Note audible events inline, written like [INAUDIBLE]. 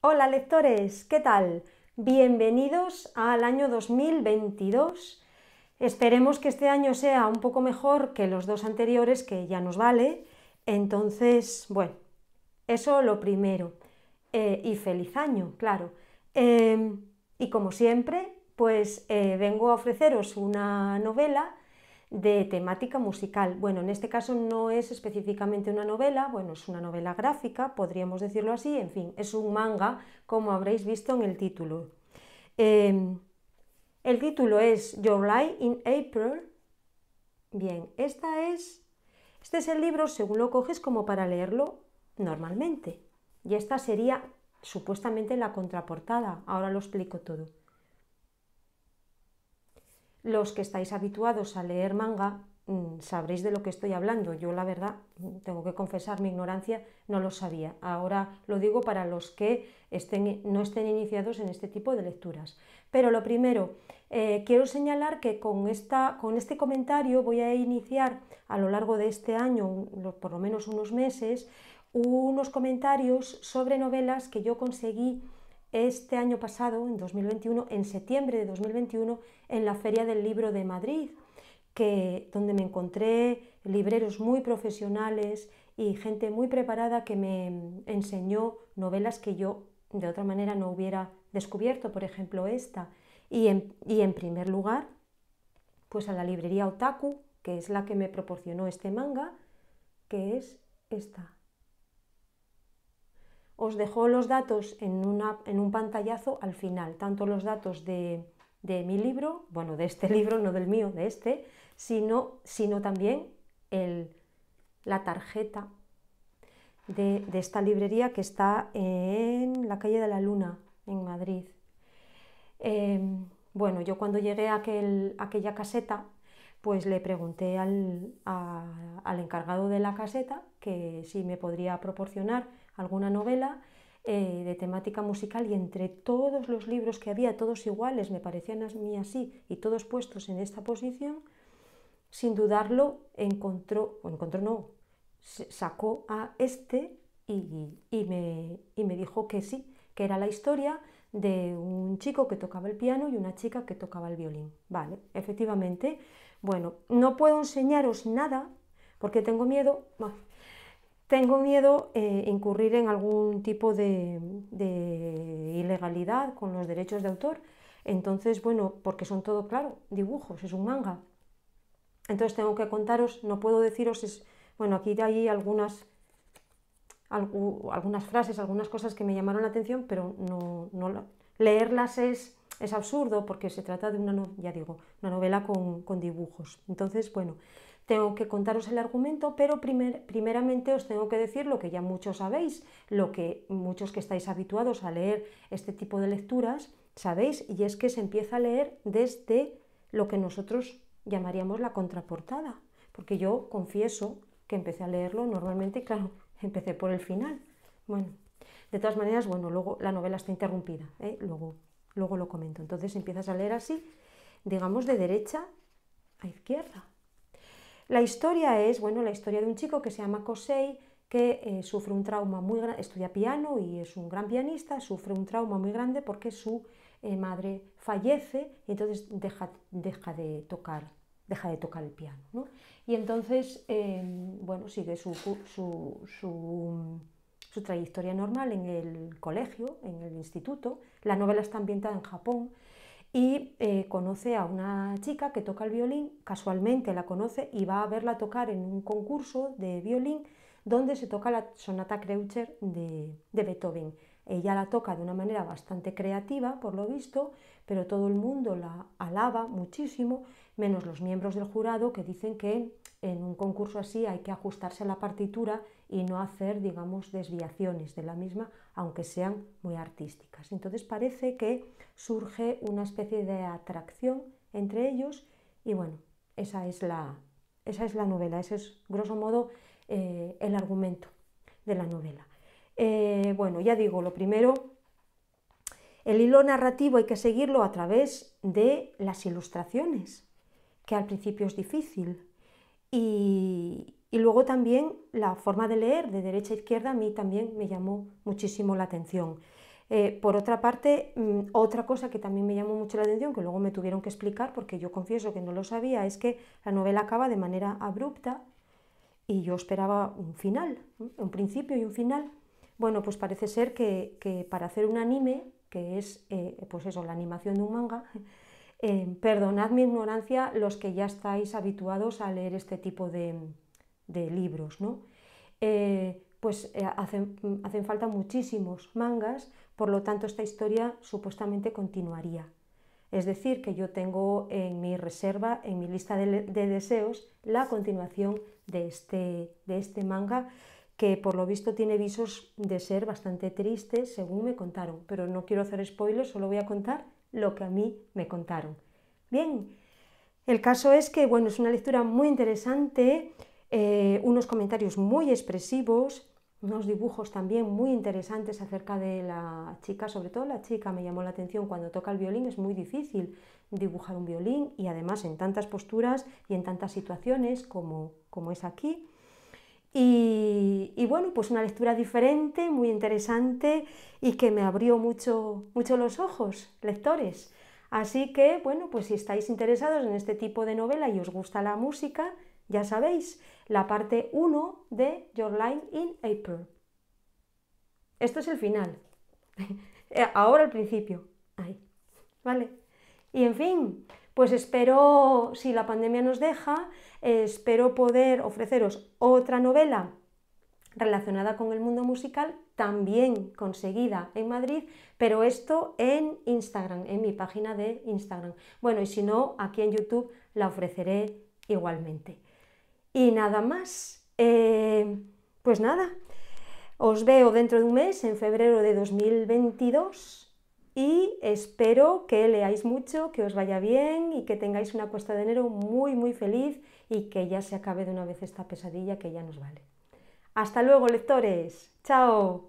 Hola lectores, ¿qué tal? Bienvenidos al año 2022. Esperemos que este año sea un poco mejor que los dos anteriores, que ya nos vale. Entonces, bueno, eso lo primero. Eh, y feliz año, claro. Eh, y como siempre, pues eh, vengo a ofreceros una novela de temática musical. Bueno, en este caso no es específicamente una novela, bueno, es una novela gráfica, podríamos decirlo así, en fin, es un manga, como habréis visto en el título. Em, el título es Your Lie in April. Bien, esta es, este es el libro, según lo coges, como para leerlo normalmente. Y esta sería supuestamente la contraportada, ahora lo explico todo. Los que estáis habituados a leer manga mm, sabréis de lo que estoy hablando. Yo la verdad, mm, tengo que confesar mi ignorancia, no lo sabía. Ahora lo digo para los que estén, no estén iniciados en este tipo de lecturas. Pero lo primero, eh, quiero señalar que con, esta, con este comentario voy a iniciar a lo largo de este año, por lo menos unos meses, unos comentarios sobre novelas que yo conseguí este año pasado, en 2021, en septiembre de 2021, en la Feria del Libro de Madrid, que, donde me encontré libreros muy profesionales y gente muy preparada que me enseñó novelas que yo de otra manera no hubiera descubierto, por ejemplo esta. Y en, y en primer lugar, pues a la librería Otaku, que es la que me proporcionó este manga, que es esta. Os dejo los datos en, un pantallazo al final, tanto los datos de, mi libro, bueno, de este [LAUGHS] libro, no del mío, de este, sino, sino también la tarjeta de, esta librería que está en la calle de la Luna, en Madrid. Em, bueno, yo cuando llegué a, aquella caseta, pues le pregunté al, al, encargado de la caseta que si me podría proporcionar alguna novela eh, de temática musical y entre todos los libros que había, todos iguales, me parecían a mí así, y todos puestos en esta posición, sin dudarlo encontró, o encontró no, sacó a este y, me, y me dijo que sí, que era la historia de un chico que tocaba el piano y una chica que tocaba el violín. Vale, efectivamente. Bueno, no puedo enseñaros nada porque tengo miedo. Tengo miedo eh, incurrir en algún tipo de, ilegalidad con los derechos de autor. Entonces, bueno, porque son todo, claro, dibujos, es un manga. Entonces tengo que contaros, no puedo deciros, es, bueno, aquí hay algunas, algunas frases, algunas cosas que me llamaron la atención, pero no, no leerlas es, absurdo porque se trata de una, digo, novela con dibujos. Entonces, bueno, tengo que contaros el argumento, pero primeramente os tengo que decir lo que ya muchos sabéis, lo que muchos que estáis habituados a leer este tipo de lecturas sabéis, y es que se empieza a leer desde lo que nosotros llamaríamos la contraportada, porque yo confieso que empecé a leerlo normalmente, claro, [LAUGHS] empecé por el final. Bueno, de todas maneras, bueno, luego la novela está interrumpida, ¿eh? luego, luego lo comento. Entonces empiezas a leer así, digamos de derecha a izquierda. La historia es, bueno, la historia de un chico que se llama Kosei, que eh, sufre un trauma muy grande, estudia piano y es un gran pianista, sufre un trauma muy grande porque su eh, madre fallece y entonces deja, de tocar deja de tocar el piano. Y entonces, em, sigue su, su, trayectoria normal en el colegio, en el instituto. La novela está ambientada en Japón y eh, conoce a una chica que toca el violín, casualmente la conoce y va a verla tocar en un concurso de violín donde se toca la sonata Kreutzer de Beethoven. Ella la toca de una manera bastante creativa, por lo visto, pero todo el mundo la alaba muchísimo, menos los miembros del jurado que dicen que en un concurso así hay que ajustarse a la partitura y no hacer, digamos, desviaciones de la misma, aunque sean muy artísticas. Entonces parece que surge una especie de atracción entre ellos y bueno, esa es la, esa es la novela, ese es, grosso modo, eh, el argumento de la novela. Eh, bueno, ya digo, lo primero, el hilo narrativo hay que seguirlo a través de las ilustraciones, que al principio es difícil. Y, luego también la forma de leer de derecha a izquierda a mí también me llamó muchísimo la atención. Eh, por otra parte, mm, otra cosa que también me llamó mucho la atención, que luego me tuvieron que explicar, porque yo confieso que no lo sabía, es que la novela acaba de manera abrupta y yo esperaba un final, un principio y un final, bueno, pues parece ser que, para hacer un anime, que es eh, pues eso, la animación de un manga, [LAUGHS] eh, perdonad mi ignorancia los que ya estáis habituados a leer este tipo de, libros, ¿no? Eh, pues hacen, falta muchísimos mangas, por lo tanto esta historia supuestamente continuaría. Es decir, que yo tengo en mi reserva, en mi lista de, deseos, la continuación de este, de este manga que por lo visto tiene visos de ser bastante triste, según me contaron, pero no quiero hacer spoilers, solo voy a contar lo que a mí me contaron. Bien, el caso es que, bueno, es una lectura muy interesante, eh, unos comentarios muy expresivos, unos dibujos también muy interesantes acerca de la chica, sobre todo la chica me llamó la atención cuando toca el violín, es muy difícil dibujar un violín y además en tantas posturas y en tantas situaciones como es aquí. Y, bueno, pues una lectura diferente, muy interesante y que me abrió mucho, mucho los ojos, lectores. Así que, bueno, pues si estáis interesados en este tipo de novela y os gusta la música, ya sabéis, la parte 1 de Your Line in April. Esto es el final. [LAUGHS] Eh, ahora el principio. Ahí. ¿Vale? Y en fin, pues espero, si la pandemia nos deja, espero poder ofreceros otra novela relacionada con el mundo musical, también conseguida en Madrid, pero esto en Instagram, en mi página de Instagram. Bueno, y si no, aquí en YouTube la ofreceré igualmente. Y nada más, eh, pues nada, os veo dentro de un mes, en febrero de 2022 y espero que leáis mucho, que os vaya bien y que tengáis una cuesta de enero muy, muy feliz y que ya se acabe de una vez esta pesadilla que ya nos vale. Hasta luego, lectores. Chao.